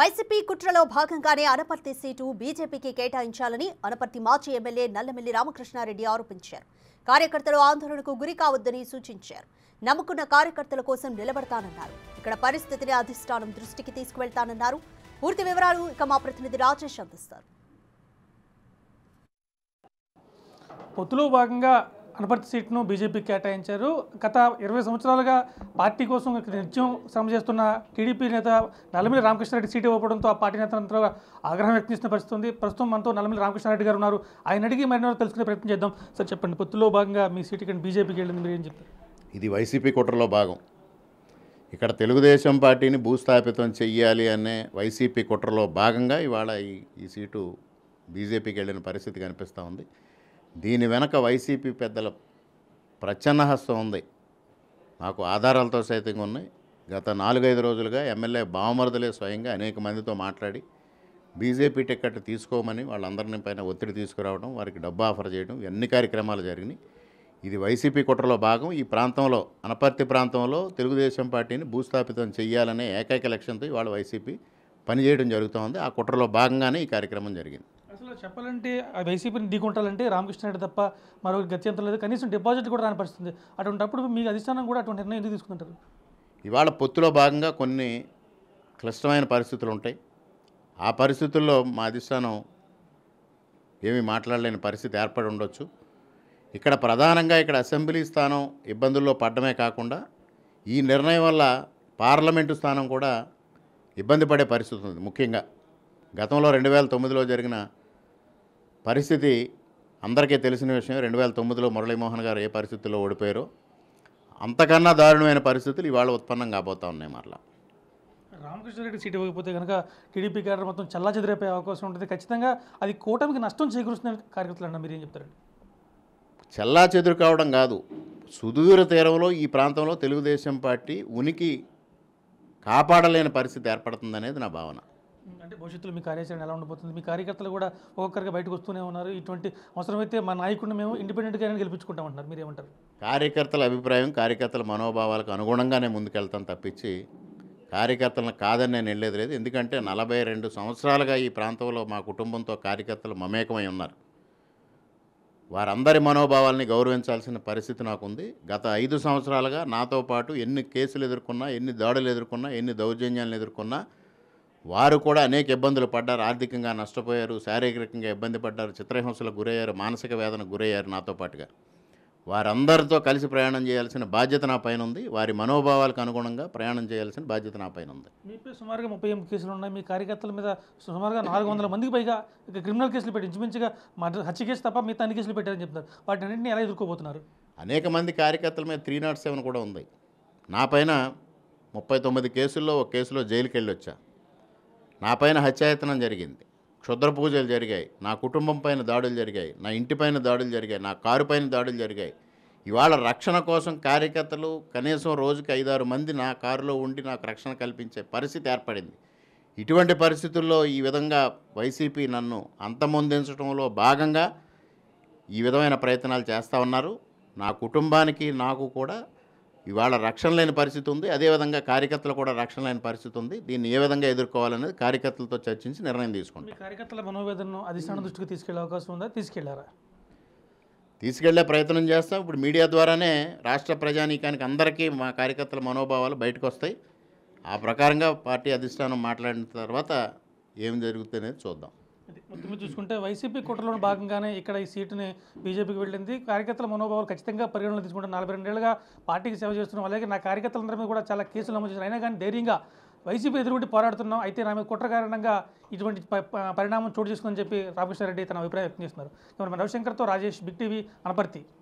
YCP కుట్రలో భాగంగానే Anaparthi seat బీజేపీకి కేటాయించాలని అనపర్తి మాజీ ఎమ్మెల్యే నల్లమెల్లి రామకృష్ణారెడ్డి ఆరోపించారు కార్యకర్తలు ఆందోళనకు గురి కావద్దని సూచించారు నమ్ముకున్న కార్యకర్తల కోసం నిలబడతానన్నారు ఇక్కడ పరిస్థితిని అధిష్టానం దృష్టికి తీసుకువెళ్తానన్నారు పూర్తి వివరాలు ఇక మా ప్రతినిధి రాజేష్ అందిస్తారు పొత్తులో భాగంగా అనపర్తి సీట్ను బీజేపీకి కేటాయించారు గత ఇరవై సంవత్సరాలుగా పార్టీ కోసం నిత్యం శ్రమ చేస్తున్న టీడీపీ నేత నల్లమిల్లి రామకృష్ణారెడ్డి సీట్ ఇవ్వడంతో ఆ పార్టీ నేతలంతా ఆగ్రహం వ్యక్తం చేసిన పరిస్థితి ఉంది ప్రస్తుతం మనతో నల్లమిల్లి రామకృష్ణారెడ్డి గారు ఉన్నారు ఆయన అడిగి మరిన్నో తెలుసుకునే ప్రయత్నం చేద్దాం సార్ చెప్పండి పొత్తులో భాగంగా మీ సీట్ ఇక్కడ బీజేపీకి వెళ్ళింది మీరు ఏం చెప్పారు ఇది వైసీపీ కుట్రలో భాగం ఇక్కడ తెలుగుదేశం పార్టీని భూస్థాపితం చెయ్యాలి అనే వైసీపీ కుట్రలో భాగంగా ఇవాళ ఈ ఈ సీటు బీజేపీకి వెళ్ళిన పరిస్థితి కనిపిస్తూ ఉంది దీని వెనక వైసీపీ పెద్దల ప్రచ్ఛన్నహస్తం ఉంది నాకు ఆధారాలతో సైతంగా ఉన్నాయి గత నాలుగైదు రోజులుగా ఎమ్మెల్యే బావమరదలే స్వయంగా అనేక మందితో మాట్లాడి బీజేపీ టికెట్ తీసుకోమని వాళ్ళందరిని పైన ఒత్తిడి తీసుకురావడం వారికి డబ్బు ఆఫర్ చేయడం ఎన్ని కార్యక్రమాలు జరిగినాయి ఇది వైసీపీ కుట్రలో భాగం ఈ ప్రాంతంలో అనపర్తి ప్రాంతంలో తెలుగుదేశం పార్టీని భూస్థాపితం చేయాలనే ఏకైక లక్ష్యంతో ఇవాళ వైసీపీ పనిచేయడం జరుగుతోంది ఆ కుట్రలో భాగంగానే ఈ కార్యక్రమం జరిగింది రోజుల్లో చెప్పాలంటే వైసీపీని ఢీకొంటాలంటే రామకృష్ణ రెడ్డి తప్ప మరో గత్యంతరం లేదు కనీసం డిపాజిట్ కూడా రాని పరిస్థితుంది అటువంటిప్పుడు మీ అధిష్టానం కూడా అటువంటి నిర్ణయం ఎందుకు తీసుకుంటారు ఇవాళ పొత్తులో భాగంగా కొన్ని క్లిష్టమైన పరిస్థితులు ఉంటాయి ఆ పరిస్థితుల్లో మా అధిష్టానం ఏమీ మాట్లాడలేని పరిస్థితి ఏర్పడి ఉండొచ్చు ఇక్కడ ప్రధానంగా ఇక్కడ అసెంబ్లీ స్థానం ఇబ్బందుల్లో పడ్డమే కాకుండా ఈ నిర్ణయం వల్ల పార్లమెంటు స్థానం కూడా ఇబ్బంది పడే పరిస్థితి ఉంది ముఖ్యంగా గతంలో రెండు వేల తొమ్మిదిలో జరిగిన పరిస్థితి అందరికీ తెలిసిన విషయం రెండు వేల తొమ్మిదిలో మురళీమోహన్ గారు ఏ పరిస్థితుల్లో ఓడిపోయారో అంతకన్నా దారుణమైన పరిస్థితులు ఇవాళ ఉత్పన్నం కాబోతా ఉన్నాయి మరలా రామకృష్ణారెడ్డి సీట్ ఇవ్వకపోతే కనుక టీడీపీ కేడర్ మొత్తం చల్లా చెదిరిపోయే అవకాశం ఉంటుంది ఖచ్చితంగా అది కూటమికి నష్టం చేకూరుస్తున్న కార్యకర్తలు అన్న మీరు ఏం చెప్తారండి చల్లా చెదురు కావడం కాదు సుదూర తీరంలో ఈ ప్రాంతంలో తెలుగుదేశం పార్టీ ఉనికి కాపాడలేని పరిస్థితి ఏర్పడుతుందనేది నా భావన అంటే భవిష్యత్తులో మీ కార్యాచరణ ఎలా ఉండబోతుంది మీ కార్యకర్తలు కూడా ఒక్కొక్కరికి బయటకు వస్తూనే ఉన్నారు ఇటువంటి అవసరమైతే మా నాయకుడిని మేము ఇండిపెండెంట్గా గెలిపించుకుంటామంటున్నారు మీరు ఏమంటారు కార్యకర్తల అభిప్రాయం కార్యకర్తల మనోభావాలకు అనుగుణంగానే ముందుకెళ్తాను తప్పించి కార్యకర్తలను కాదని నేను వెళ్ళేది లేదు ఎందుకంటే నలభై రెండు సంవత్సరాలుగా ఈ ప్రాంతంలో మా కుటుంబంతో కార్యకర్తలు మమేకమై ఉన్నారు వారందరి మనోభావాల్ని గౌరవించాల్సిన పరిస్థితి నాకుంది గత ఐదు సంవత్సరాలుగా నాతో పాటు ఎన్ని కేసులు ఎదుర్కొన్నా ఎన్ని దాడులు ఎదుర్కొన్నా ఎన్ని దౌర్జన్యాలను ఎదుర్కొన్నా వారు కూడా అనేక ఇబ్బందులు పడ్డారు ఆర్థికంగా నష్టపోయారు శారీరకంగా ఇబ్బంది పడ్డారు చిత్రహింసలకు గురయ్యారు మానసిక వేదనకు గురయ్యారు నాతో పాటుగా వారందరితో కలిసి ప్రయాణం చేయాల్సిన బాధ్యత నా పైన ఉంది వారి మనోభావాలకు అనుగుణంగా ప్రయాణం చేయాల్సిన బాధ్యత నా పైన ఉంది మీపై సుమారుగా ముప్పై ఎనిమిది కేసులు ఉన్నాయి మీ కార్యకర్తల మీద సుమారుగా నాలుగు వందల మందికి పైగా క్రిమినల్ కేసులు పెట్టి ఇంచుమించుగా హత్య కేసు తప్ప మిగతా అన్ని కేసులు పెట్టారని చెప్తారు వాటిని ఎలా ఎదుర్కోబోతున్నారు అనేక మంది కార్యకర్తల మీద త్రీ నాట్ సెవెన్ కూడా ఉంది నా పైన ముప్పై తొమ్మిది కేసుల్లో ఒక కేసులో జైలుకి వెళ్ళి వచ్చా నా పైన హత్యాయతనం జరిగింది క్షుద్ర పూజలు జరిగాయి నా కుటుంబం పైన దాడులు జరిగాయి నా ఇంటి పైన దాడులు జరిగాయి నా కారు పైన దాడులు జరిగాయి ఇవాళ రక్షణ కోసం కార్యకర్తలు కనీసం రోజుకి ఐదారు మంది నా కారులో ఉండి నాకు రక్షణ కల్పించే పరిస్థితి ఏర్పడింది ఇటువంటి పరిస్థితుల్లో ఈ విధంగా వైసీపీ నన్ను అంతమొందించడంలో భాగంగా ఈ విధమైన ప్రయత్నాలు చేస్తూ ఉన్నారు నా కుటుంబానికి నాకు కూడా ఇవాళ రక్షణ లేని పరిస్థితి ఉంది అదేవిధంగా కార్యకర్తలు కూడా రక్షణ లేని పరిస్థితి ఉంది దీన్ని ఏ విధంగా ఎదుర్కోవాలనేది కార్యకర్తలతో చర్చించి నిర్ణయం తీసుకుంటాం కార్యకర్తల మనోవేదనను అధిష్టాన దృష్టికి తీసుకెళ్లే అవకాశం ఉందా తీసుకెళ్లారా తీసుకెళ్లే ప్రయత్నం చేస్తాం ఇప్పుడు మీడియా ద్వారానే రాష్ట్ర ప్రజానీకానికి అందరికీ మా కార్యకర్తల మనోభావాలు బయటకు వస్తాయి ఆ ప్రకారంగా పార్టీ అధిష్టానం మాట్లాడిన తర్వాత ఏం జరుగుతుంది చూద్దాం మొత్తం చూసుకుంటే వైసీపీ కుట్రలో భాగంగానే ఇక్కడ ఈ సీటుని బీజేపీకి వెళ్ళింది కార్యకర్తల మనోభావాలు ఖచ్చితంగా పరిగణలో తీసుకుంటే నలభై రెండేళ్లుగా పార్టీకి సేవ చేస్తున్నాం అలాగే నా కార్యకర్తలందరి మీద కూడా చాలా కేసులు నమోదు చేశారు అయినా కానీ ధైర్యంగా వైసీపీ ఎదురుగుండి పోరాడుతున్నాం అయితే నా మీద కుట్ర కారణంగా ఇటువంటి పరిణామం చోటు చేసుకుని చెప్పి రామకృష్ణారెడ్డి తన అభిప్రాయం వ్యక్తం చేస్తున్నారు రవిశంకర్తో రాజేష్ బిగ్ టీవీ అనపర్తి